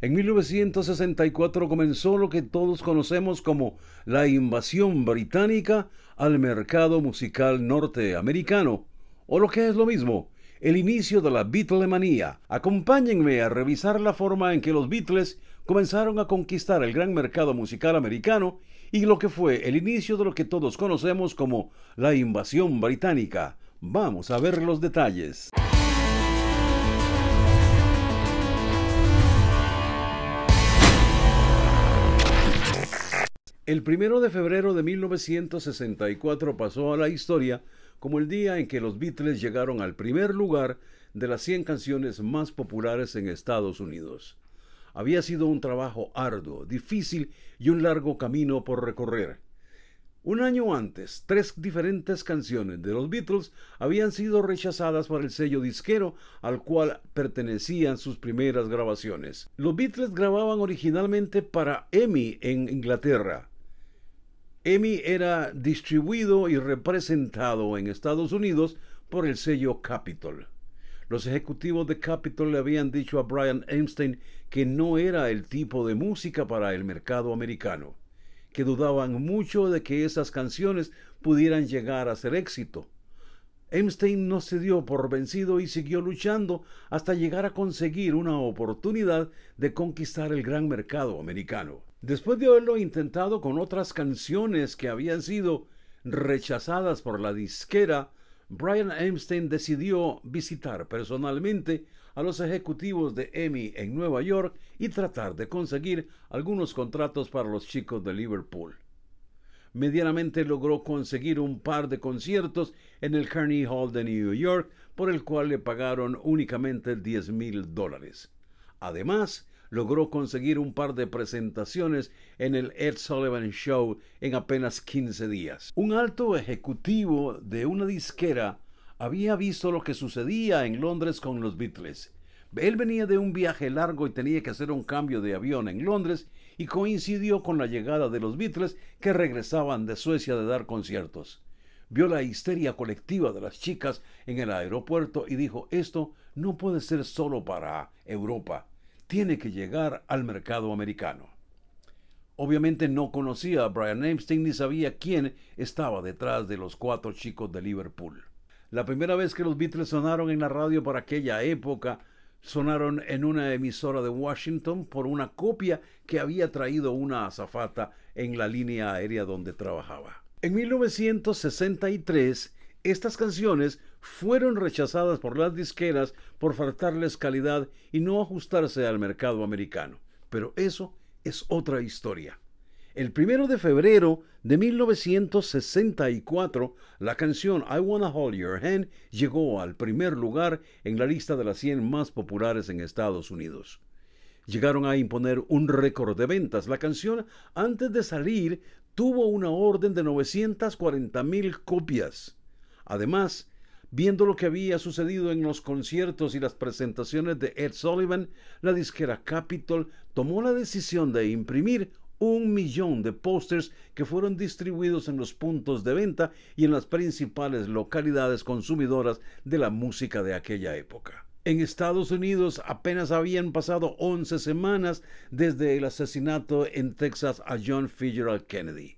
En 1964 comenzó lo que todos conocemos como la invasión británica al mercado musical norteamericano, o lo que es lo mismo, el inicio de la Beatlemanía. Acompáñenme a revisar la forma en que los Beatles comenzaron a conquistar el gran mercado musical americano y lo que fue el inicio de lo que todos conocemos como la invasión británica. Vamos a ver los detalles. El primero de febrero de 1964 pasó a la historia como el día en que los Beatles llegaron al primer lugar de las 100 canciones más populares en Estados Unidos. Había sido un trabajo arduo, difícil y un largo camino por recorrer. Un año antes, tres diferentes canciones de los Beatles habían sido rechazadas por el sello disquero al cual pertenecían sus primeras grabaciones. Los Beatles grababan originalmente para Emmy en Inglaterra, Emmy era distribuido y representado en Estados Unidos por el sello Capitol. Los ejecutivos de Capitol le habían dicho a Brian Epstein que no era el tipo de música para el mercado americano, que dudaban mucho de que esas canciones pudieran llegar a ser éxito. Epstein no se dio por vencido y siguió luchando hasta llegar a conseguir una oportunidad de conquistar el gran mercado americano. Después de haberlo intentado con otras canciones que habían sido rechazadas por la disquera, Brian Einstein decidió visitar personalmente a los ejecutivos de Emmy en Nueva York y tratar de conseguir algunos contratos para los chicos de Liverpool. Medianamente logró conseguir un par de conciertos en el Carnegie Hall de New York, por el cual le pagaron únicamente 10 mil dólares. Además, logró conseguir un par de presentaciones en el Ed Sullivan Show en apenas 15 días. Un alto ejecutivo de una disquera había visto lo que sucedía en Londres con los Beatles. Él venía de un viaje largo y tenía que hacer un cambio de avión en Londres y coincidió con la llegada de los Beatles que regresaban de Suecia de dar conciertos. Vio la histeria colectiva de las chicas en el aeropuerto y dijo, esto no puede ser solo para Europa tiene que llegar al mercado americano. Obviamente no conocía a Brian Epstein ni sabía quién estaba detrás de los cuatro chicos de Liverpool. La primera vez que los Beatles sonaron en la radio para aquella época, sonaron en una emisora de Washington por una copia que había traído una azafata en la línea aérea donde trabajaba. En 1963, estas canciones fueron rechazadas por las disqueras por faltarles calidad y no ajustarse al mercado americano. Pero eso es otra historia. El primero de febrero de 1964, la canción I Wanna Hold Your Hand llegó al primer lugar en la lista de las 100 más populares en Estados Unidos. Llegaron a imponer un récord de ventas. La canción, antes de salir, tuvo una orden de 940 mil copias. Además, viendo lo que había sucedido en los conciertos y las presentaciones de Ed Sullivan, la disquera Capitol tomó la decisión de imprimir un millón de pósters que fueron distribuidos en los puntos de venta y en las principales localidades consumidoras de la música de aquella época. En Estados Unidos apenas habían pasado 11 semanas desde el asesinato en Texas a John Fitzgerald Kennedy.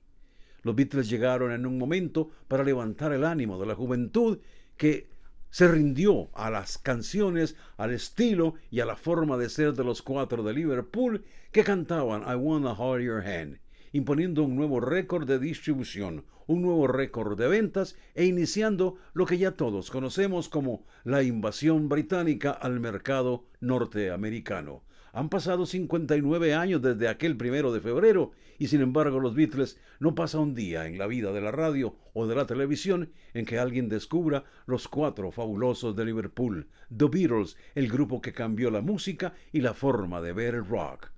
Los Beatles llegaron en un momento para levantar el ánimo de la juventud que se rindió a las canciones, al estilo y a la forma de ser de los cuatro de Liverpool que cantaban I Wanna Hold Your Hand imponiendo un nuevo récord de distribución, un nuevo récord de ventas e iniciando lo que ya todos conocemos como la invasión británica al mercado norteamericano. Han pasado 59 años desde aquel primero de febrero y sin embargo los Beatles no pasa un día en la vida de la radio o de la televisión en que alguien descubra los cuatro fabulosos de Liverpool, The Beatles, el grupo que cambió la música y la forma de ver el rock.